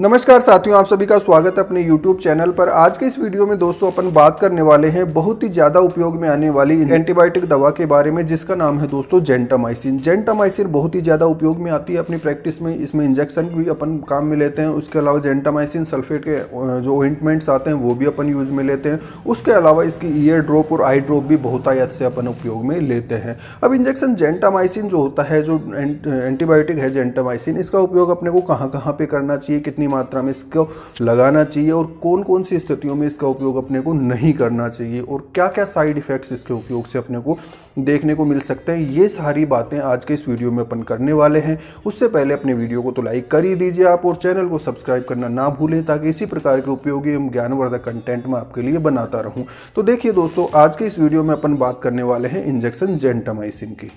नमस्कार साथियों आप सभी का स्वागत है अपने YouTube चैनल पर आज के इस वीडियो में दोस्तों अपन बात करने वाले हैं बहुत ही ज़्यादा उपयोग में आने वाली एंटीबायोटिक दवा के बारे में जिसका नाम है दोस्तों जेंटामाइसिन जेंटामाइसिन बहुत ही ज़्यादा उपयोग में आती है अपनी प्रैक्टिस में इसमें इंजेक्शन भी अपन काम में लेते हैं उसके अलावा जेंटामाइसिन सल्फेट के जो ऑइंटमेंट्स आते हैं वो भी अपन यूज में लेते हैं उसके अलावा इसकी ईयर ड्रॉप और आई ड्रॉप भी बहुत आयात से अपन उपयोग में लेते हैं अब इंजेक्शन जेंटामाइसिन जो होता है जो एंटीबायोटिक है जेंटामाइसिन इसका उपयोग अपने को कहाँ कहाँ पर करना चाहिए कितनी कितनी मात्रा में इसको लगाना चाहिए और कौन कौन सी स्थितियों में इसका उपयोग अपने को नहीं करना चाहिए और क्या क्या साइड इफ़ेक्ट्स इसके उपयोग से अपने को देखने को मिल सकते हैं ये सारी बातें आज के इस वीडियो में अपन करने वाले हैं उससे पहले अपने वीडियो को तो लाइक कर ही दीजिए आप और चैनल को सब्सक्राइब करना ना भूलें ताकि इसी प्रकार के उपयोगी एवं ज्ञानवर्धक कंटेंट मैं आपके लिए बनाता रहूँ तो देखिए दोस्तों आज के इस वीडियो में अपन बात करने वाले हैं इंजेक्शन जेंटामाइसिन की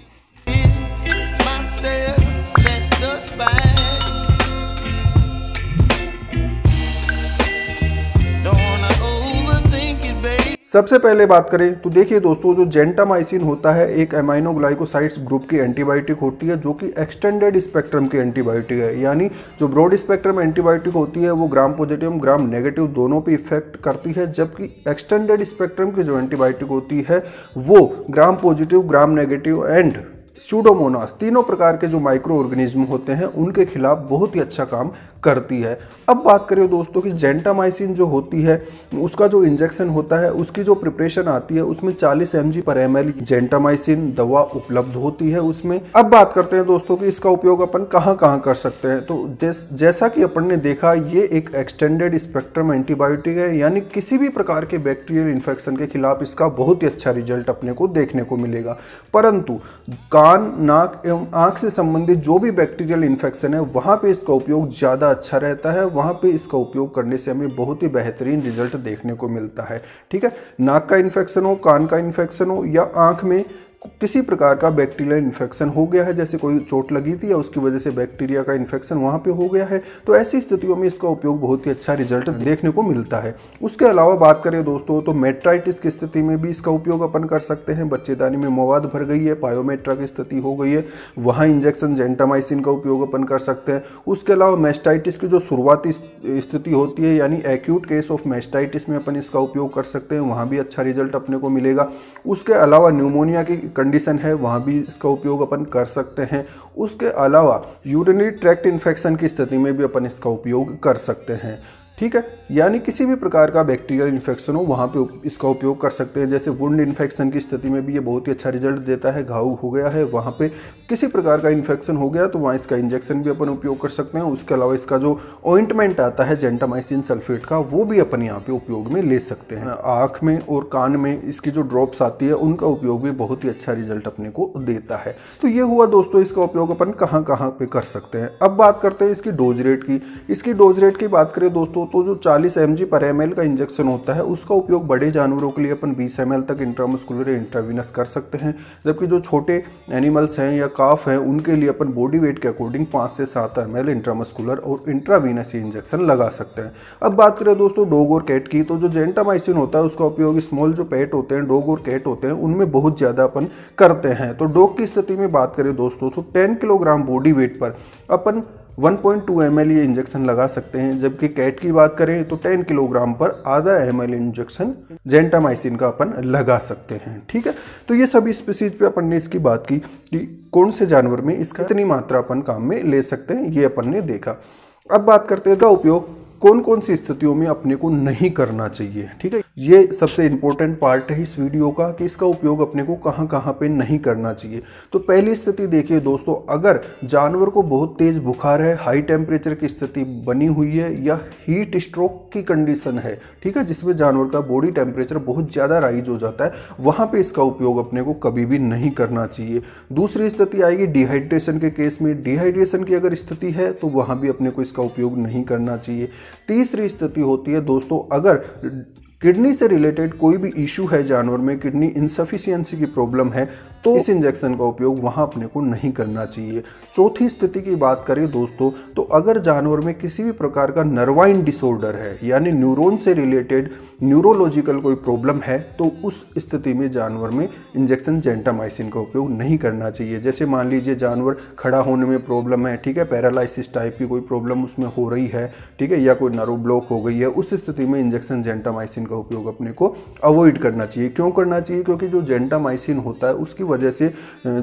सबसे पहले बात करें तो देखिए दोस्तों जो जेंटामाइसिन होता है एक एमाइनोग्लाइकोसाइड्स ग्रुप की एंटीबायोटिक होती है जो कि एक्सटेंडेड स्पेक्ट्रम की एंटीबायोटिक है यानी जो ब्रॉड स्पेक्ट्रम एंटीबायोटिक होती है वो ग्राम पॉजिटिव ग्राम नेगेटिव दोनों पे इफेक्ट करती है जबकि एक्सटेंडेड स्पेक्ट्रम की जो एंटीबायोटिक होती है वो gram positive gram negative and pseudomonas तीनों प्रकार के जो माइक्रो ऑर्गेनिज्म होते हैं उनके खिलाफ बहुत ही अच्छा काम करती है अब बात करें दोस्तों कि जेंटामाइसिन जो होती है उसका जो इंजेक्शन होता है उसकी जो प्रिपरेशन आती है उसमें 40 एम पर एम जेंटामाइसिन दवा उपलब्ध होती है उसमें अब बात करते हैं दोस्तों कि इसका उपयोग अपन कहाँ कहाँ कर सकते हैं तो जैसा कि अपन ने देखा ये एक एक्सटेंडेड स्पेक्ट्रम एंटीबायोटिक है यानी किसी भी प्रकार के बैक्टीरियल इन्फेक्शन के खिलाफ इसका बहुत ही अच्छा रिजल्ट अपने को देखने को मिलेगा परंतु कान नाक एवं आँख से संबंधित जो भी बैक्टीरियल इन्फेक्शन है वहाँ पर इसका उपयोग ज़्यादा अच्छा रहता है वहाँ पे इसका उपयोग करने से हमें बहुत ही बेहतरीन रिजल्ट देखने को मिलता है ठीक है नाक का इन्फेक्शन हो कान का इन्फेक्शन हो या आँख में किसी प्रकार का बैक्टीरियल इन्फेक्शन हो गया है जैसे कोई चोट लगी थी या उसकी वजह से बैक्टीरिया का इन्फेक्शन वहाँ पे हो गया है तो ऐसी स्थितियों में इसका उपयोग बहुत ही अच्छा रिजल्ट देखने को मिलता है उसके अलावा बात करें दोस्तों तो मेट्राइटिस की स्थिति में भी इसका उपयोग अपन कर सकते हैं बच्चेदानी में मवाद भर गई है पायोमेट्रा की स्थिति हो गई है वहाँ इंजेक्शन जेंटामाइसिन का उपयोग अपन कर सकते हैं उसके अलावा मेस्टाइटिस की जो शुरुआती स्थिति होती है यानी एक्यूट केस ऑफ मेस्टाइटिस में अपन इसका उपयोग कर सकते हैं वहाँ भी अच्छा रिजल्ट अपने को मिलेगा उसके अलावा न्यूमोनिया की कंडीशन है वहाँ भी इसका उपयोग अपन कर सकते हैं उसके अलावा यूरिनरी ट्रैक्ट इन्फेक्शन की स्थिति में भी अपन इसका उपयोग कर सकते हैं ठीक है यानी किसी भी प्रकार का बैक्टीरियल इन्फेक्शन हो वहाँ पे इसका उपयोग कर सकते हैं जैसे वुंड इन्फेक्शन की स्थिति में भी ये बहुत ही अच्छा रिजल्ट देता है घाव हो गया है वहाँ पे किसी प्रकार का इन्फेक्शन हो गया तो वहाँ इसका इंजेक्शन भी अपन उपयोग कर सकते हैं उसके अलावा इसका जो ऑइंटमेंट आता है जेंटामाइसिन सल्फेट का वो भी अपन यहाँ पे उपयोग में ले सकते हैं आँख में और कान में इसकी जो ड्रॉप्स आती है उनका उपयोग भी बहुत ही अच्छा रिजल्ट अपने को देता है तो ये हुआ दोस्तों इसका उपयोग अपन कहाँ कहाँ पर कर सकते हैं अब बात करते हैं इसकी डोज रेट की इसकी डोज रेट की बात करें दोस्तों तो जो 40 एम पर एम का इंजेक्शन होता है उसका उपयोग बड़े जानवरों के लिए अपन 20 एम तक इंट्रामस्कुलर इंट्रावीनस कर सकते हैं जबकि जो छोटे एनिमल्स हैं या काफ हैं उनके लिए अपन बॉडी वेट के अकॉर्डिंग पाँच से सात एम एल इंट्रामस्कुलर और इंट्रावीनस ये इंजेक्शन लगा सकते हैं अब बात करें दोस्तों डोग और कैट की तो जो जेंटामाइसिन होता है उसका उपयोग स्मॉल जो पेट होते हैं डोग और कैट होते हैं उनमें बहुत ज़्यादा अपन करते हैं तो डोग की स्थिति में बात करें दोस्तों तो टेन किलोग्राम बॉडी वेट पर अपन 1.2 एम ये इंजेक्शन लगा सकते हैं जबकि कैट की बात करें तो 10 किलोग्राम पर आधा एम इंजेक्शन जेंटामाइसिन का अपन लगा सकते हैं ठीक है तो ये सभी स्पीसीज पे अपन ने इसकी बात की कि कौन से जानवर में इसका इतनी मात्रा अपन काम में ले सकते हैं ये अपन ने देखा अब बात करते हैं इसका उपयोग कौन कौन सी स्थितियों में अपने को नहीं करना चाहिए ठीक है ये सबसे इम्पोर्टेंट पार्ट है इस वीडियो का कि इसका उपयोग अपने को कहाँ कहाँ पे नहीं करना चाहिए तो पहली स्थिति देखिए दोस्तों अगर जानवर को बहुत तेज़ बुखार है हाई टेम्परेचर की स्थिति बनी हुई है या हीट स्ट्रोक की कंडीशन है ठीक है जिसमें जानवर का बॉडी टेम्परेचर बहुत ज़्यादा राइज हो जाता है वहाँ पर इसका उपयोग अपने को कभी भी नहीं करना चाहिए दूसरी स्थिति आएगी डिहाइड्रेशन के केस में डिहाइड्रेशन की अगर स्थिति है तो वहाँ भी अपने को इसका उपयोग नहीं करना चाहिए तीसरी स्थिति होती है दोस्तों अगर किडनी से रिलेटेड कोई भी इशू है जानवर में किडनी इंसफिशियंसी की प्रॉब्लम है तो इस इंजेक्शन का उपयोग वहाँ अपने को नहीं करना चाहिए चौथी स्थिति की बात करें दोस्तों तो अगर जानवर में किसी भी प्रकार का नर्वाइन डिसऑर्डर है यानी न्यूरोन से रिलेटेड न्यूरोलॉजिकल कोई प्रॉब्लम है तो उस स्थिति में जानवर में इंजेक्शन जेंटामाइसिन का उपयोग नहीं करना चाहिए जैसे मान लीजिए जानवर खड़ा होने में प्रॉब्लम है ठीक है पैरालाइसिस टाइप की कोई प्रॉब्लम उसमें हो रही है ठीक है या कोई नर्व ब्लॉक हो गई है उस स्थिति में इंजेक्शन जेंटामाइसिन का उपयोग अपने को अवॉइड करना चाहिए क्यों करना चाहिए क्योंकि जो जेंटामाइसिन होता है उसकी वजह से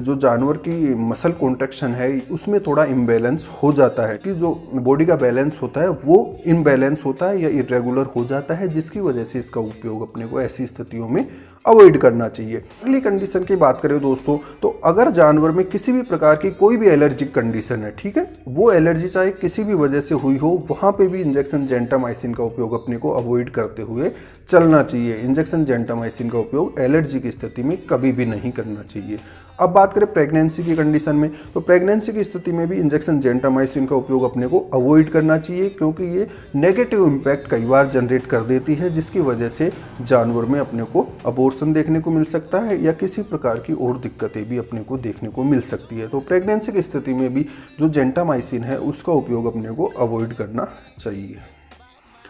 जो जानवर की मसल कॉन्ट्रेक्शन है उसमें थोड़ा इम्बेलेंस हो जाता है कि जो बॉडी का बैलेंस होता है वो इम्बेलेंस होता है या इरेगुलर हो जाता है जिसकी वजह से इसका उपयोग अपने को ऐसी स्थितियों में अवॉइड करना चाहिए अगली कंडीशन की बात करें दोस्तों तो अगर जानवर में किसी भी प्रकार की कोई भी एलर्जिक कंडीशन है ठीक है वो एलर्जी चाहे किसी भी वजह से हुई हो वहाँ पे भी इंजेक्शन जेंटामाइसिन का उपयोग अपने को अवॉइड करते हुए चलना चाहिए इंजेक्शन जेंटामाइसिन का उपयोग एलर्जी की स्थिति में कभी भी नहीं करना चाहिए अब बात करें प्रेगनेंसी की कंडीशन में तो प्रेगनेंसी की स्थिति में भी इंजेक्शन जेंटामाइसिन का उपयोग अपने को अवॉइड करना चाहिए क्योंकि ये नेगेटिव इम्पैक्ट कई बार जनरेट कर देती है जिसकी वजह से जानवर में अपने को अबोर्सन देखने को मिल सकता है या किसी प्रकार की और दिक्कतें भी अपने को देखने को मिल सकती है तो प्रेगनेंसी की स्थिति में भी जो जेंटामाइसिन है उसका उपयोग अपने को अवॉइड करना चाहिए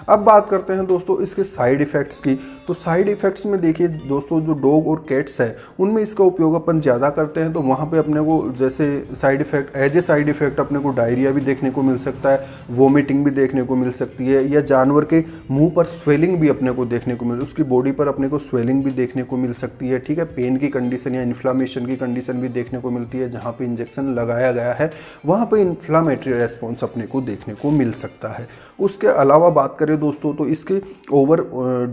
अब बात करते हैं दोस्तों इसके साइड इफ़ेक्ट्स की तो साइड इफ़ेक्ट्स में देखिए दोस्तों जो डॉग और कैट्स है उनमें इसका उपयोग अपन ज़्यादा करते हैं तो वहाँ पे अपने को जैसे side effect as a side effect अपने को डायरिया भी देखने को मिल सकता है वोमिटिंग भी देखने को मिल सकती है या जानवर के मुँह पर स्वेलिंग भी अपने को देखने को मिल उसकी बॉडी पर अपने को स्वेलिंग भी देखने को मिल सकती है ठीक है पेन की कंडीशन या इन्फ्लामेशन की कंडीशन भी देखने को मिलती है जहाँ पर इंजेक्शन लगाया गया है वहाँ पर इन्फ्लामेटरी रेस्पॉन्स अपने को देखने को मिल सकता है उसके अलावा बात करें दोस्तों तो इसके ओवर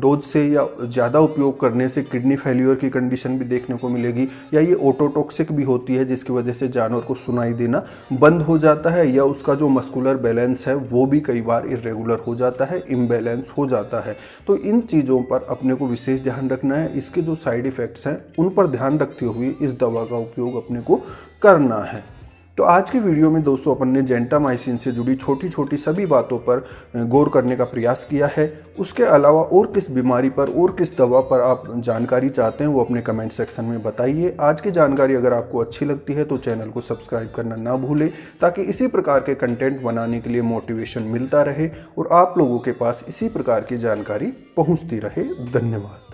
डोज से या ज़्यादा उपयोग करने से किडनी फेल्यूर की कंडीशन भी देखने को मिलेगी या ये ऑटोटॉक्सिक भी होती है जिसकी वजह से जानवर को सुनाई देना बंद हो जाता है या उसका जो मस्कुलर बैलेंस है वो भी कई बार इरेगुलर हो जाता है इम्बेलेंस हो जाता है तो इन चीज़ों पर अपने को विशेष ध्यान रखना है इसके जो साइड इफ़ेक्ट्स हैं उन पर ध्यान रखते हुए इस दवा का उपयोग अपने को करना है तो आज के वीडियो में दोस्तों अपन ने जेंटामाइसिन से जुड़ी छोटी छोटी सभी बातों पर गौर करने का प्रयास किया है उसके अलावा और किस बीमारी पर और किस दवा पर आप जानकारी चाहते हैं वो अपने कमेंट सेक्शन में बताइए आज की जानकारी अगर आपको अच्छी लगती है तो चैनल को सब्सक्राइब करना ना भूलें ताकि इसी प्रकार के कंटेंट बनाने के लिए मोटिवेशन मिलता रहे और आप लोगों के पास इसी प्रकार की जानकारी पहुँचती रहे धन्यवाद